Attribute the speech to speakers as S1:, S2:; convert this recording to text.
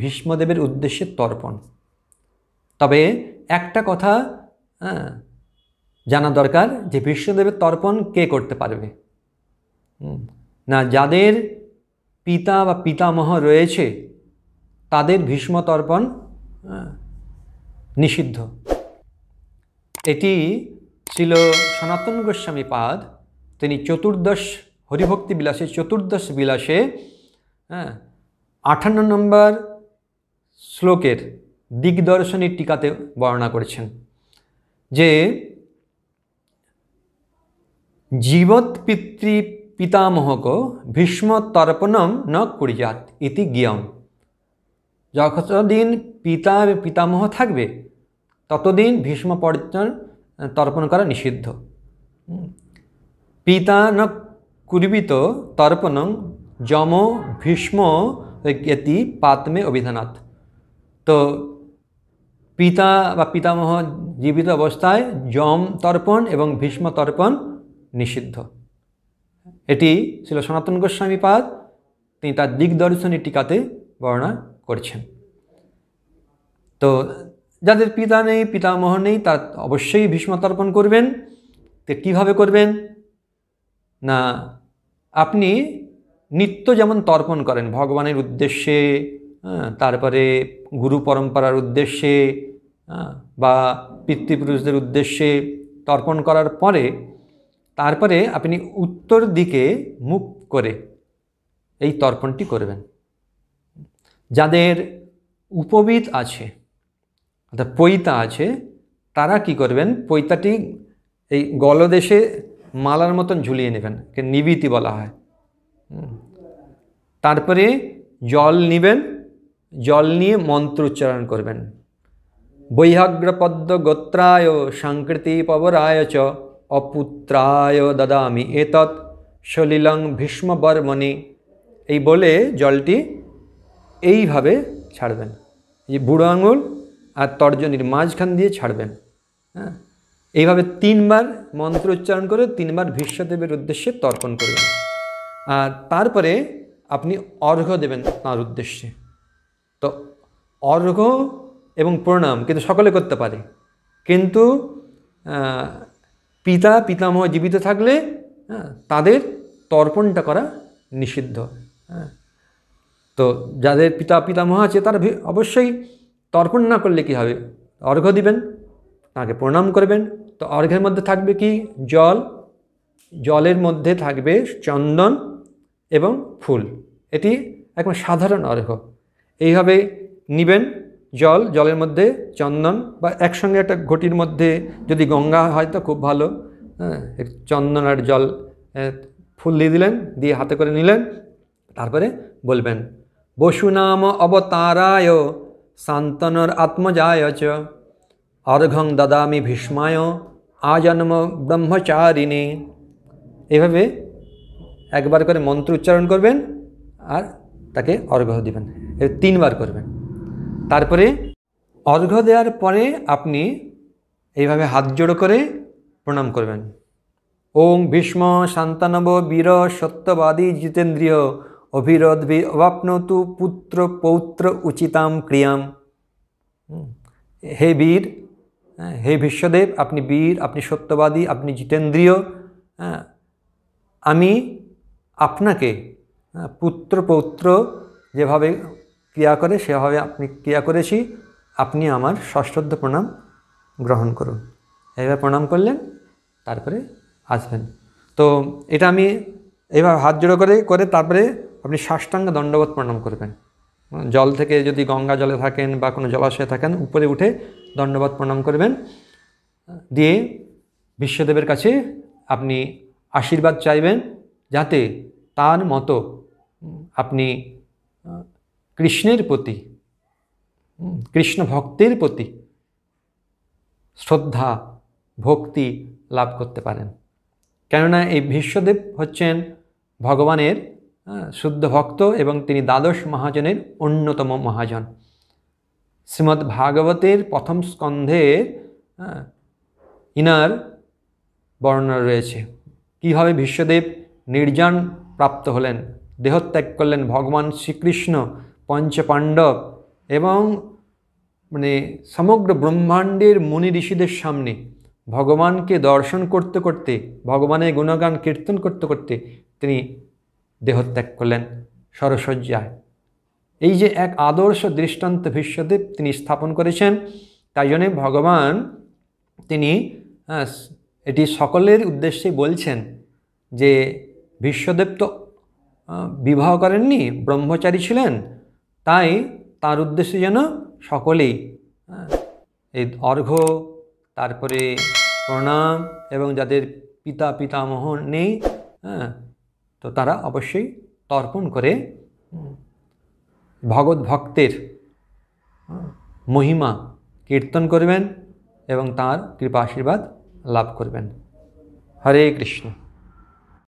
S1: ভীষ্মদেবের উদ্দেশ্যে তর্পণ তবে একটা কথা হ্যাঁ জানা দরকার যে ভীষ্মদেবের তর্পণ কে করতে পারবে না যাদের পিতা বা পিতামহ রয়েছে তাদের ভীষ্ম তর্পণ হ্যাঁ, নিষিদ্ধ এটি ছিল সনাতন গোস্বামী পাদ তিনি চতুর্দশ হরিভক্তি বিলাসে চতুর্দশ বিলাসে হ্যাঁ আঠান্ন নম্বর শ্লোকের দিগদর্শনীর টিকাতে বর্ণনা করেছেন যে জীবৎ পিতৃ পিতামহক ভীষ্ম তর্পণম ন কুরিয়াত ইতি জ্ঞাম যতদিন পিতা পিতামহ থাকবে ততদিন ভীষ্ম পর্যন তর্পণ করা নিষিদ্ধ পিতা ন কুর্বিত তর্পণং যম ভীষ্ম এতি পাতমে অভিধানাথ তো পিতা বা পিতামহ জীবিত অবস্থায় যম তর্পণ এবং ভীষ্ম তর্পণ নিষিদ্ধ এটি ছিল সনাতন গোস্বামীপাদ তিনি তার দিগদর্শনী টিকাতে বর্ণনা করছেন তো যাদের পিতা নেই পিতামহ নেই তার অবশ্যই ভীষ্ম তর্পণ করবেন তো কীভাবে করবেন না আপনি নিত্য যেমন তর্পণ করেন ভগবানের উদ্দেশ্যে হ্যাঁ, তারপরে গুরু পরম্পরার উদ্দেশ্যে বা পিতৃপুরুষদের উদ্দেশ্যে তর্পণ করার পরে তারপরে আপনি উত্তর দিকে মুখ করে এই তর্পণটি করবেন যাদের উপবিত আছে অর্থাৎ পৈতা আছে তারা কি করবেন পৈতাটি এই গলদেশে মালার মতন ঝুলিয়ে নেবেন নিবিতি বলা হয় তারপরে জল নিবেন জল নিয়ে মন্ত্র উচ্চারণ করবেন বৈহাগ্রপদ্ম গোত্রায় সাংকৃতি পবরায় চ অপুত্রায় দাদামি এতৎ সলিলং ভীষ্মবর্মণি এই বলে জলটি এইভাবে ছাড়বেন যে বুড়ো আঙুল আর তর্জনীর মাঝখান দিয়ে ছাড়বেন হ্যাঁ এইভাবে তিনবার মন্ত্র উচ্চারণ করে তিনবার ভীষ্মদেবের উদ্দেশ্যে তর্পণ করবেন আর তারপরে আপনি অর্ঘ্য দেবেন তাঁর উদ্দেশ্যে তো অর্ঘ এবং প্রণাম কিন্তু সকলে করতে পারে কিন্তু পিতা পিতামহ জীবিত থাকলে হ্যাঁ, তাদের তর্পণটা করা নিষিদ্ধ হ্যাঁ। তো যাদের পিতা পিতামহ আছে তারা অবশ্যই তর্পণ না করলে কী হবে অর্ঘ দিবেন তাকে প্রণাম করবেন তো অর্ঘ্যের মধ্যে থাকবে কি জল জলের মধ্যে থাকবে চন্দন এবং ফুল এটি একদম সাধারণ অর্ঘ্য এইভাবে নিবেন জল জলের মধ্যে চন্দন বা একসঙ্গে একটা ঘটির মধ্যে যদি গঙ্গা হয় তো খুব ভালো হ্যাঁ চন্দন আর জল ফুল দিয়ে দিলেন দিয়ে হাতে করে নিলেন তারপরে বলবেন বসুনাম অবতারায় শান্তনর আত্মজায় চ অর্ঘং দাদামি ভীষ্মায় আজন্ম ব্রহ্মচারিণী এভাবে একবার করে মন্ত্র উচ্চারণ করবেন আর তাকে অর্ঘ্য দিবেন তিনবার করবেন তারপরে অর্ঘ্য দেওয়ার পরে আপনি এইভাবে হাত জোড়ো করে প্রণাম করবেন ওং ভীষ্ম শান্তানব বীর সত্যবাদী জিতেন্দ্রিয় অভিরদ অবাপনতু পুত্র পৌত্র উচিতাম ক্রিয়াম হে বীর হ্যাঁ, হে বিশ্বদেব আপনি বীর আপনি সত্যবাদী আপনি জিতেন্দ্রিয় হ্যাঁ আমি আপনাকে হ্যাঁ, পুত্র পৌত্র যেভাবে ক্রিয়া করে সেভাবে আপনি ক্রিয়া করেছি আপনি আমার ষষ্ঠ প্রণাম গ্রহণ করুন এইভাবে প্রণাম করলেন তারপরে আসবেন তো এটা আমি এইভাবে হাত জোড়ো করে করে তারপরে আপনি ষাষ্টাঙ্গ দণ্ডবোধ প্রণাম করবেন জল থেকে যদি গঙ্গা জলে থাকেন বা কোনো জলাশয়ে থাকেন উপরে উঠে দণ্ডবোধ প্রণাম করবেন দিয়ে বিশ্বদেবের কাছে আপনি আশীর্বাদ চাইবেন যাতে তার মতো আপনি কৃষ্ণের প্রতি কৃষ্ণ ভক্তের প্রতি শ্রদ্ধা ভক্তি লাভ করতে পারেন কেননা এই বিশ্বদেব হচ্ছেন ভগবানের হ্যাঁ, শুদ্ধ ভক্ত এবং তিনি দ্বাদশ মহাজনের অন্যতম মহাজন শ্রীমৎ ভাগবতের প্রথম স্কন্ধে হ্যাঁ, ইনার বর্ণনা রয়েছে কীভাবে বিশ্বদেব নির্জন প্রাপ্ত হলেন দেহত্যাগ করলেন ভগবান শ্রীকৃষ্ণ পঞ্চপাণ্ডব এবং মানে সমগ্র ব্রহ্মাণ্ডের মুনি ঋষিদের সামনে ভগবানকে দর্শন করতে করতে ভগবানের গুণগান কীর্তন করতে করতে তিনি দেহত্যাগ করলেন সরসজ্জায় এই যে এক আদর্শ দৃষ্টান্ত ভীষ্মদেব তিনি স্থাপন করেছেন তাই জন্যে ভগবান তিনি এটি সকলের উদ্দেশ্যে বলছেন যে বিশ্বদেব তো বিবাহ করেননি ব্রহ্মচারী ছিলেন তাই তার উদ্দেশ্যে যেন সকলেই হ্যাঁ, এই অর্ঘ্য তারপরে প্রণাম এবং যাদের পিতা পিতামহ নেই হ্যাঁ তো তারা অবশ্যই তর্পণ করে ভগৎ ভক্তের হ্যাঁ, মহিমা কীর্তন করবেন এবং তার কৃপা আশীর্বাদ লাভ করবেন হরে কৃষ্ণ